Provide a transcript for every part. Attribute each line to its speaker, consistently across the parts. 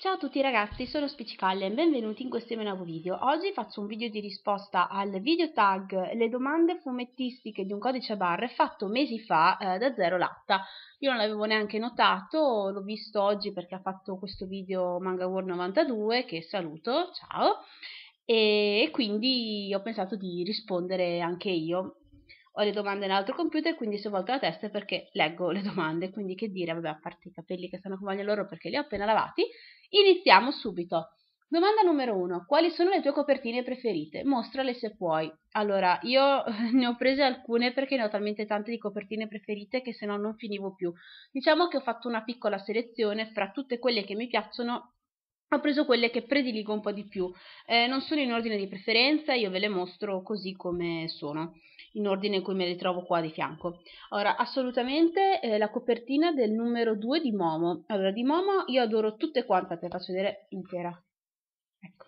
Speaker 1: Ciao a tutti ragazzi, sono Spiccicalle e benvenuti in questo mio nuovo video. Oggi faccio un video di risposta al video tag Le domande fumettistiche di un codice a barre fatto mesi fa eh, da Zero Latta. Io non l'avevo neanche notato, l'ho visto oggi perché ha fatto questo video Manga War 92 che saluto, ciao! E quindi ho pensato di rispondere anche io ho le domande nell'altro computer, quindi se volto la testa è perché leggo le domande, quindi che dire, vabbè, a parte i capelli che stanno come voglia loro perché li ho appena lavati, iniziamo subito. Domanda numero 1. Quali sono le tue copertine preferite? Mostrale se puoi. Allora, io ne ho prese alcune perché ne ho talmente tante di copertine preferite che se no non finivo più. Diciamo che ho fatto una piccola selezione fra tutte quelle che mi piacciono ho preso quelle che prediligo un po' di più, eh, non sono in ordine di preferenza, io ve le mostro così come sono in ordine in cui me le trovo qua di fianco. Ora, assolutamente eh, la copertina del numero 2 di Momo. Allora, di Momo io adoro tutte quante, te faccio vedere intera. Ecco,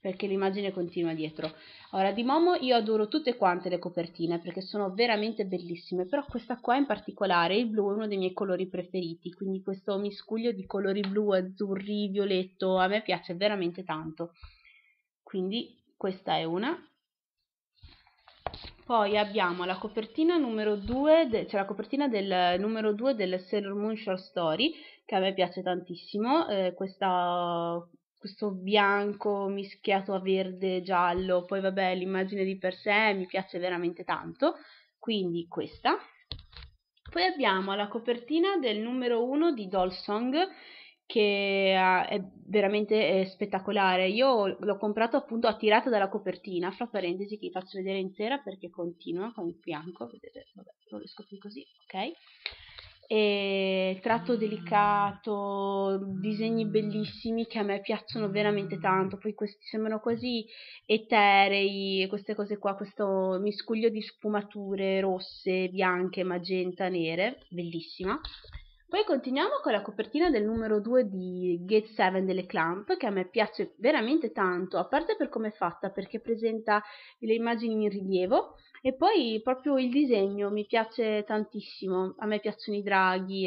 Speaker 1: perché l'immagine continua dietro. Ora, di Momo io adoro tutte quante le copertine, perché sono veramente bellissime, però questa qua in particolare, il blu è uno dei miei colori preferiti, quindi questo miscuglio di colori blu, azzurri, violetto, a me piace veramente tanto. Quindi questa è una, poi abbiamo la copertina numero 2, cioè la copertina del numero 2 del Sailor Moon Short Story, che a me piace tantissimo, eh, questa, questo bianco mischiato a verde giallo, poi vabbè l'immagine di per sé mi piace veramente tanto, quindi questa. Poi abbiamo la copertina del numero 1 di Doll Song, che eh, è veramente spettacolare. Io l'ho comprato appunto attirata dalla copertina, fra parentesi che vi faccio vedere intera perché continua con il fianco, vedete, vabbè, lo riesco qui così, ok? E tratto delicato, disegni bellissimi che a me piacciono veramente tanto, poi questi sembrano quasi eterei, queste cose qua, questo miscuglio di sfumature rosse, bianche, magenta, nere, bellissima. Poi continuiamo con la copertina del numero 2 di Gate 7 delle Clamp, che a me piace veramente tanto, a parte per come è fatta, perché presenta le immagini in rilievo, e poi proprio il disegno mi piace tantissimo, a me piacciono i draghi,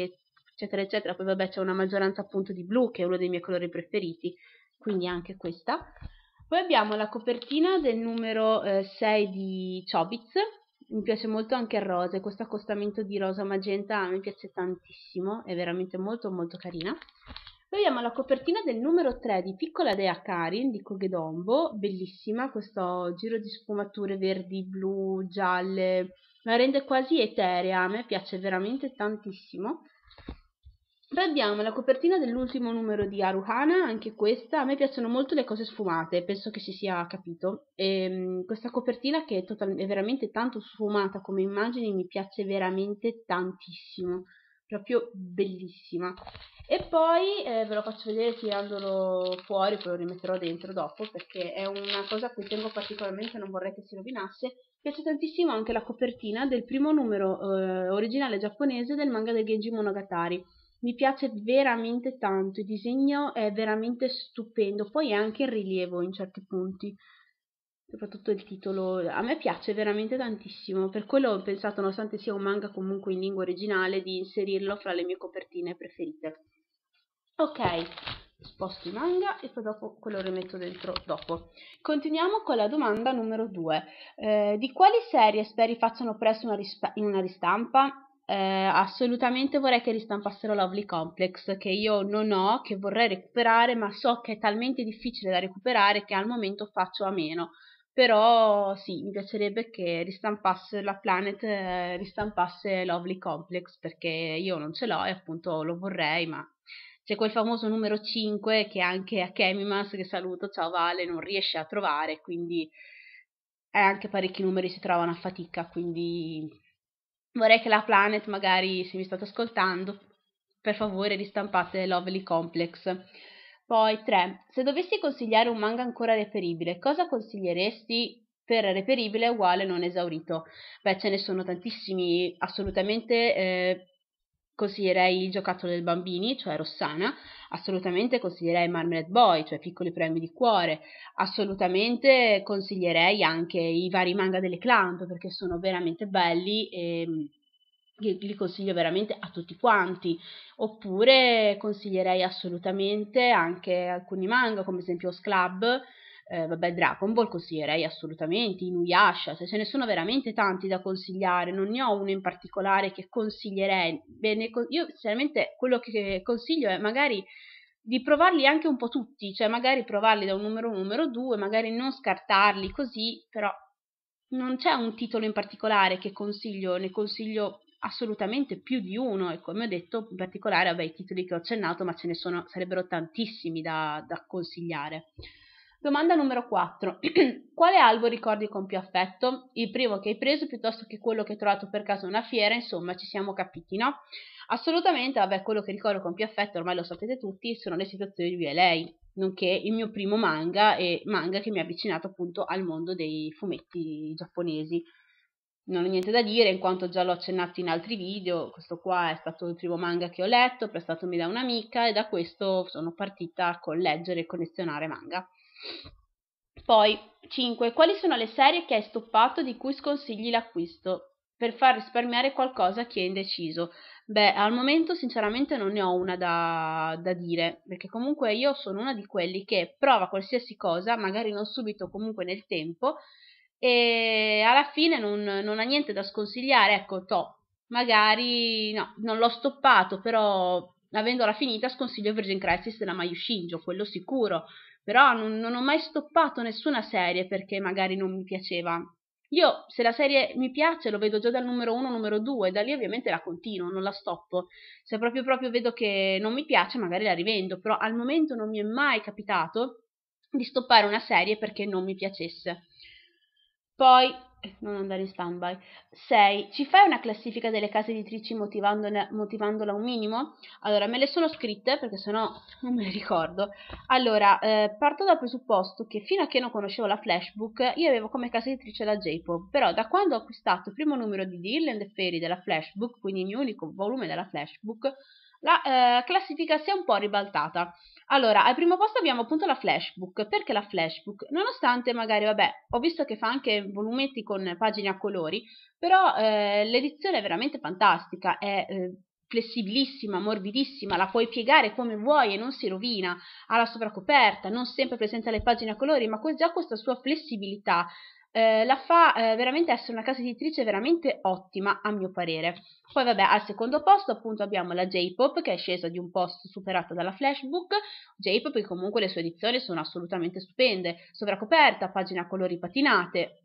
Speaker 1: eccetera, eccetera. Poi vabbè c'è una maggioranza appunto di blu, che è uno dei miei colori preferiti, quindi anche questa. Poi abbiamo la copertina del numero eh, 6 di Chobits, mi piace molto anche il rosa e questo accostamento di rosa magenta mi piace tantissimo, è veramente molto molto carina. Poi abbiamo la copertina del numero 3 di Piccola Dea Karin di Kogedombo, bellissima, questo giro di sfumature verdi, blu, gialle, la rende quasi eterea, a me piace veramente tantissimo. Poi abbiamo la copertina dell'ultimo numero di Aruhana, anche questa, a me piacciono molto le cose sfumate, penso che si sia capito. E, ehm, questa copertina che è, total- è veramente tanto sfumata come immagini mi piace veramente tantissimo, proprio bellissima. E poi eh, ve lo faccio vedere tirandolo fuori, poi lo rimetterò dentro dopo perché è una cosa a cui tengo particolarmente, non vorrei che si rovinasse. Piace tantissimo anche la copertina del primo numero eh, originale giapponese del manga del Genji Monogatari mi piace veramente tanto, il disegno è veramente stupendo, poi è anche in rilievo in certi punti, soprattutto il titolo, a me piace veramente tantissimo, per quello ho pensato, nonostante sia un manga comunque in lingua originale, di inserirlo fra le mie copertine preferite. Ok, sposto i manga e poi dopo quello rimetto dentro dopo. Continuiamo con la domanda numero 2. Eh, di quali serie speri facciano presto una, rispa- una ristampa? eh, assolutamente vorrei che ristampassero Lovely Complex che io non ho, che vorrei recuperare, ma so che è talmente difficile da recuperare che al momento faccio a meno. Però sì, mi piacerebbe che ristampasse la Planet, eh, ristampasse Lovely Complex perché io non ce l'ho e appunto lo vorrei, ma c'è quel famoso numero 5 che anche a Chemimas, che saluto, ciao Vale, non riesce a trovare, quindi eh, anche parecchi numeri si trovano a fatica, quindi vorrei che la Planet, magari se mi state ascoltando, per favore ristampate Lovely Complex. Poi 3. Se dovessi consigliare un manga ancora reperibile, cosa consiglieresti per reperibile uguale non esaurito? Beh, ce ne sono tantissimi, assolutamente eh, Consiglierei il giocattolo del bambini, cioè Rossana, assolutamente consiglierei Marmalade Boy, cioè Piccoli Premi di Cuore, assolutamente consiglierei anche i vari manga delle Clamp perché sono veramente belli e mm, li consiglio veramente a tutti quanti oppure consiglierei assolutamente anche alcuni manga come esempio Os Club eh, vabbè Dragon Ball consiglierei assolutamente, Inuyasha, se cioè ce ne sono veramente tanti da consigliare, non ne ho uno in particolare che consiglierei, Bene, io sinceramente quello che consiglio è magari di provarli anche un po' tutti, cioè magari provarli da un numero 1 numero 2, magari non scartarli così, però non c'è un titolo in particolare che consiglio, ne consiglio assolutamente più di uno e come ho detto in particolare vabbè, i titoli che ho accennato ma ce ne sono, sarebbero tantissimi da, da consigliare. Domanda numero 4. Quale albo ricordi con più affetto? Il primo che hai preso piuttosto che quello che hai trovato per caso a una fiera, insomma, ci siamo capiti, no? Assolutamente, vabbè, quello che ricordo con più affetto, ormai lo sapete tutti, sono le situazioni di lui e lei, nonché il mio primo manga e manga che mi ha avvicinato appunto al mondo dei fumetti giapponesi. Non ho niente da dire, in quanto già l'ho accennato in altri video, questo qua è stato il primo manga che ho letto, prestatomi da un'amica e da questo sono partita con leggere e collezionare manga. Poi, 5. Quali sono le serie che hai stoppato di cui sconsigli l'acquisto? Per far risparmiare qualcosa a chi è indeciso. Beh, al momento sinceramente non ne ho una da, da, dire, perché comunque io sono una di quelli che prova qualsiasi cosa, magari non subito, comunque nel tempo, e alla fine non, non ha niente da sconsigliare. Ecco, to, magari no, non l'ho stoppato, però avendola finita sconsiglio Virgin Crisis della Mayushinjo, quello sicuro però non, non ho mai stoppato nessuna serie perché magari non mi piaceva. Io, se la serie mi piace, lo vedo già dal numero 1 numero 2, da lì ovviamente la continuo, non la stoppo. Se proprio, proprio vedo che non mi piace, magari la rivendo, però al momento non mi è mai capitato di stoppare una serie perché non mi piacesse. Poi eh, non andare in standby. 6. Ci fai una classifica delle case editrici motivandola un minimo? Allora, me le sono scritte perché sennò non me le ricordo. Allora, eh, parto dal presupposto che fino a che non conoscevo la Flashbook, io avevo come casa editrice la J-Pop. però da quando ho acquistato il primo numero di Deal and the Fairy della Flashbook, quindi il mio unico volume della Flashbook, la eh, classifica si è un po' ribaltata. Allora, al primo posto abbiamo appunto la Flashbook. Perché la Flashbook? Nonostante magari, vabbè, ho visto che fa anche volumetti con con pagine a colori, però eh, l'edizione è veramente fantastica, è eh, flessibilissima, morbidissima, la puoi piegare come vuoi e non si rovina, ha la sovracoperta, non sempre presenta le pagine a colori, ma già questa sua flessibilità eh, la fa eh, veramente essere una casa editrice veramente ottima a mio parere. Poi vabbè, al secondo posto appunto abbiamo la J-Pop che è scesa di un posto superata dalla Flashbook, J-Pop che comunque le sue edizioni sono assolutamente stupende, sovracoperta, pagina a colori patinate,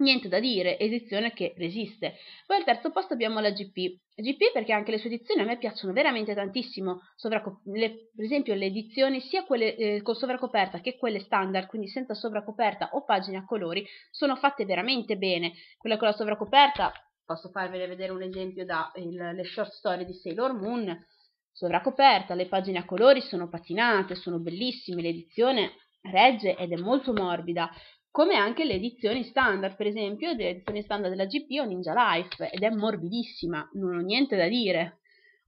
Speaker 1: Niente da dire, edizione che resiste. Poi al terzo posto abbiamo la GP. GP perché anche le sue edizioni a me piacciono veramente tantissimo, Sovracop- le, per esempio le edizioni sia quelle eh, con sovracoperta che quelle standard, quindi senza sovracoperta o pagine a colori, sono fatte veramente bene. Quella con la sovracoperta, posso farvele vedere un esempio dalle short story di Sailor Moon, sovracoperta, le pagine a colori sono patinate, sono bellissime, l'edizione regge ed è molto morbida come anche le edizioni standard, per esempio l'edizione standard della GP o Ninja Life, ed è morbidissima, non ho niente da dire.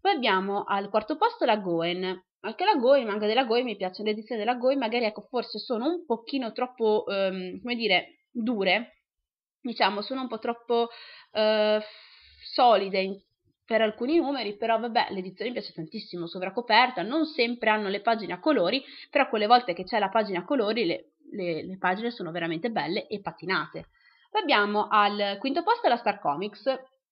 Speaker 1: Poi abbiamo al quarto posto la Goen, anche la Goen, manga della Goen mi piace l'edizione della Goen, magari ecco forse sono un pochino troppo, ehm, come dire, dure, diciamo sono un po' troppo eh, solide in per alcuni numeri, però vabbè, l'edizione mi piace tantissimo, sovracoperta, non sempre hanno le pagine a colori, però quelle volte che c'è la pagina a colori le le, le pagine sono veramente belle e patinate. Poi abbiamo al quinto posto la Star Comics,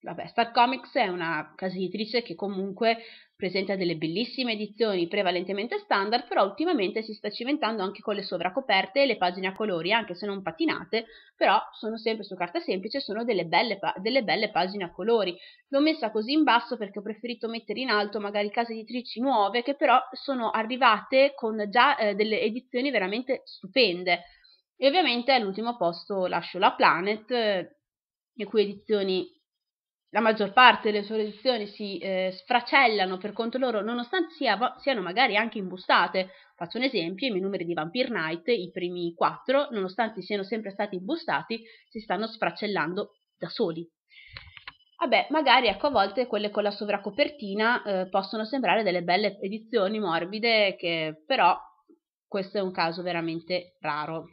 Speaker 1: Vabbè, Star Comics è una casa editrice che comunque Presenta delle bellissime edizioni prevalentemente standard, però ultimamente si sta cimentando anche con le sovracoperte e le pagine a colori, anche se non patinate, però sono sempre su carta semplice, sono delle belle, delle belle pagine a colori. L'ho messa così in basso perché ho preferito mettere in alto magari case editrici nuove che però sono arrivate con già eh, delle edizioni veramente stupende. E ovviamente all'ultimo posto lascio la Planet, eh, le cui edizioni la maggior parte delle sue edizioni si eh, sfracellano per conto loro, nonostante sia, siano magari anche imbustate. Faccio un esempio: i miei numeri di Vampire Knight, i primi quattro, nonostante siano sempre stati imbustati, si stanno sfracellando da soli. Vabbè, magari ecco a volte quelle con la sovracopertina eh, possono sembrare delle belle edizioni morbide, che però questo è un caso veramente raro.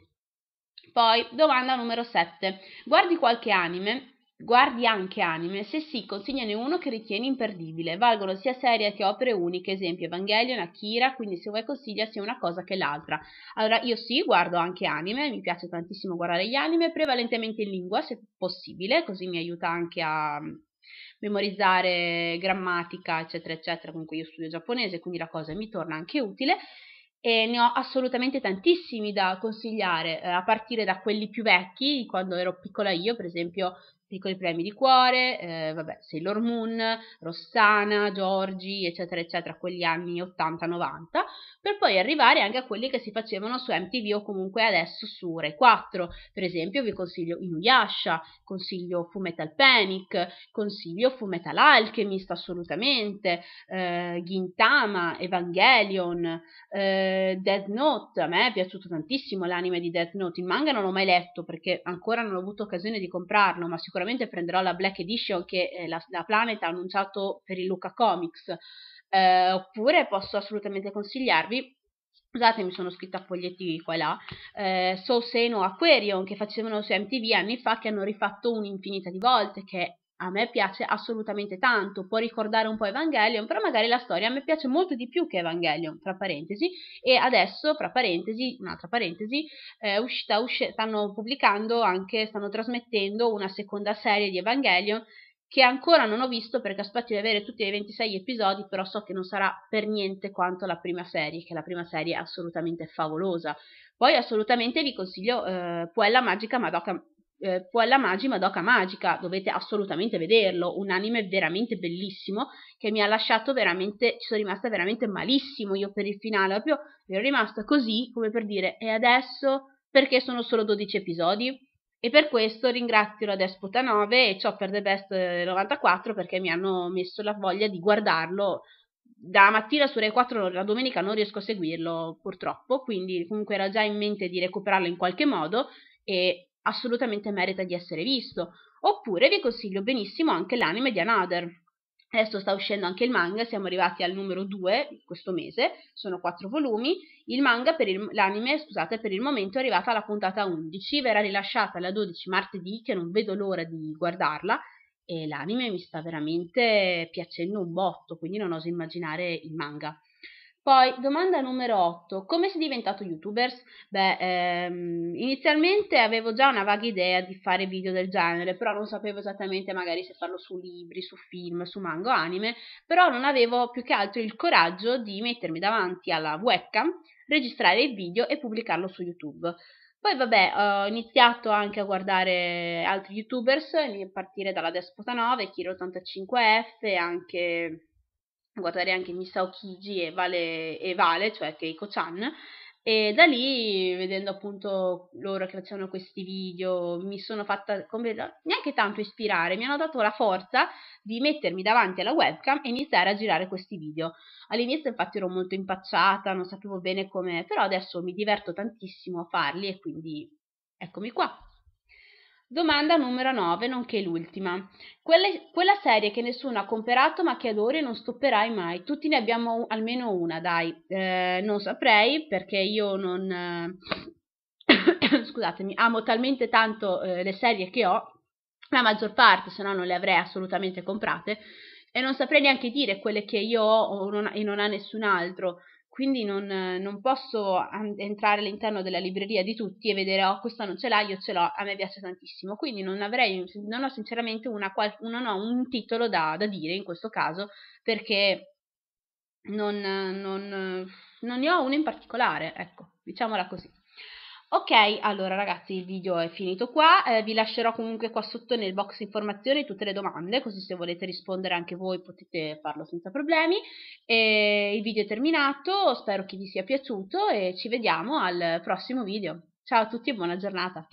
Speaker 1: Poi, domanda numero 7. Guardi qualche anime Guardi anche anime, se sì, consigliane uno che ritieni imperdibile. Valgono sia serie che opere uniche, esempio Evangelion, Akira, quindi se vuoi consiglia sia una cosa che l'altra. Allora, io sì, guardo anche anime, mi piace tantissimo guardare gli anime, prevalentemente in lingua, se possibile, così mi aiuta anche a mm, memorizzare grammatica, eccetera, eccetera. Comunque io studio giapponese, quindi la cosa mi torna anche utile e ne ho assolutamente tantissimi da consigliare, eh, a partire da quelli più vecchi, quando ero piccola io, per esempio piccoli premi di cuore, eh, vabbè, Sailor Moon, Rossana, Giorgi, eccetera, eccetera, quegli anni 80-90, per poi arrivare anche a quelli che si facevano su MTV o comunque adesso su Rai 4. Per esempio, vi consiglio Inuyasha, consiglio Fumetal Panic, consiglio Fumetal Alchemist assolutamente, eh, Gintama, Evangelion, eh, Dead Note, a me è piaciuto tantissimo l'anime di Dead Note, il manga non l'ho mai letto perché ancora non ho avuto occasione di comprarlo, ma sicuramente sicuramente prenderò la Black Edition che eh, la, la, Planet ha annunciato per il Luca Comics, eh, oppure posso assolutamente consigliarvi Scusate, mi sono scritta foglietti qua e là. Eh, Soul Seno Aquarion che facevano su MTV anni fa, che hanno rifatto un'infinità di volte, che a me piace assolutamente tanto, può ricordare un po' Evangelion, però magari la storia a me piace molto di più che Evangelion, tra parentesi, e adesso, tra parentesi, un'altra parentesi, eh, uscita, usc- stanno pubblicando anche, stanno trasmettendo una seconda serie di Evangelion che ancora non ho visto perché aspetto di avere tutti e 26 episodi, però so che non sarà per niente quanto la prima serie, che la prima serie è assolutamente favolosa. Poi assolutamente vi consiglio eh, Puella Magica Madoka eh, quella Magi Madoka Magica, dovete assolutamente vederlo, un anime veramente bellissimo che mi ha lasciato veramente, ci sono rimasta veramente malissimo io per il finale, proprio mi ero rimasta così come per dire e adesso perché sono solo 12 episodi? E per questo ringrazio la Despota 9 e Chopper The Best 94 eh, perché mi hanno messo la voglia di guardarlo. Da mattina su Rai 4 la domenica non riesco a seguirlo purtroppo, quindi comunque era già in mente di recuperarlo in qualche modo e assolutamente merita di essere visto, oppure vi consiglio benissimo anche l'anime di Another. Adesso sta uscendo anche il manga, siamo arrivati al numero 2 questo mese, sono 4 volumi. Il manga per il, l'anime, scusate, per il momento è arrivata alla puntata 11, verrà rilasciata alla 12 martedì, che non vedo l'ora di guardarla, e l'anime mi sta veramente piacendo un botto, quindi non oso immaginare il manga. Poi, domanda numero 8, come sei diventato youtuber? Beh, ehm, inizialmente avevo già una vaga idea di fare video del genere, però non sapevo esattamente magari se farlo su libri, su film, su mango anime, però non avevo più che altro il coraggio di mettermi davanti alla webcam, registrare il video e pubblicarlo su YouTube. Poi vabbè, ho iniziato anche a guardare altri youtubers, a partire dalla Despota 9, Kiro85F e anche guardare anche Misao Kiji e Vale, e vale cioè Keiko-chan, e da lì, vedendo appunto loro che facevano questi video, mi sono fatta complet- neanche tanto ispirare, mi hanno dato la forza di mettermi davanti alla webcam e iniziare a girare questi video. All'inizio infatti ero molto impacciata, non sapevo bene come, però adesso mi diverto tantissimo a farli e quindi eccomi qua. Domanda numero 9, nonché l'ultima. Quelle, quella serie che nessuno ha comprato ma che adori e non stopperai mai. Tutti ne abbiamo almeno una, dai. Eh, non saprei perché io non... Eh, scusatemi, amo talmente tanto eh, le serie che ho, la maggior parte, se no non le avrei assolutamente comprate, e non saprei neanche dire quelle che io ho non, e non ha nessun altro quindi non, non posso entrare all'interno della libreria di tutti e vedere oh questa non ce l'ha, io ce l'ho, a me piace tantissimo, quindi non, avrei, non ho sinceramente una, non ho un titolo da, da, dire in questo caso perché non, non ne ho uno in particolare, ecco, diciamola così. Ok, allora ragazzi il video è finito qua, eh, vi lascerò comunque qua sotto nel box informazioni tutte le domande, così se volete rispondere anche voi potete farlo senza problemi. E il video è terminato, spero che vi sia piaciuto e ci vediamo al prossimo video. Ciao a tutti e buona giornata!